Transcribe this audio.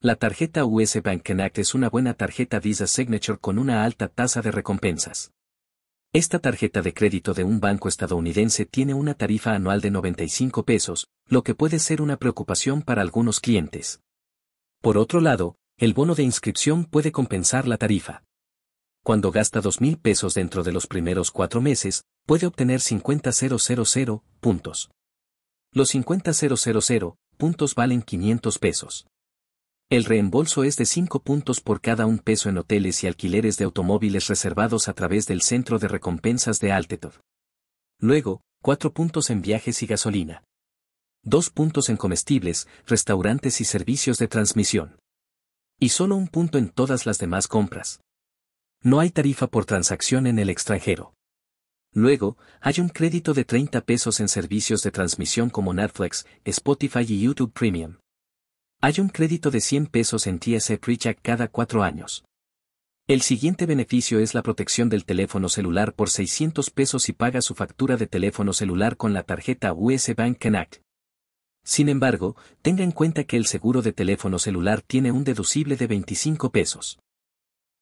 La tarjeta US Bank Connect es una buena tarjeta Visa Signature con una alta tasa de recompensas. Esta tarjeta de crédito de un banco estadounidense tiene una tarifa anual de 95 pesos, lo que puede ser una preocupación para algunos clientes. Por otro lado, el bono de inscripción puede compensar la tarifa. Cuando gasta 2.000 pesos dentro de los primeros cuatro meses, puede obtener 50.000 puntos. Los 50.000 puntos valen 500 pesos. El reembolso es de 5 puntos por cada un peso en hoteles y alquileres de automóviles reservados a través del Centro de Recompensas de Altetor. Luego, 4 puntos en viajes y gasolina. 2 puntos en comestibles, restaurantes y servicios de transmisión. Y solo un punto en todas las demás compras. No hay tarifa por transacción en el extranjero. Luego, hay un crédito de 30 pesos en servicios de transmisión como Netflix, Spotify y YouTube Premium. Hay un crédito de 100 pesos en TSE PreCheck cada cuatro años. El siguiente beneficio es la protección del teléfono celular por 600 pesos si paga su factura de teléfono celular con la tarjeta US Bank Connect. Sin embargo, tenga en cuenta que el seguro de teléfono celular tiene un deducible de 25 pesos.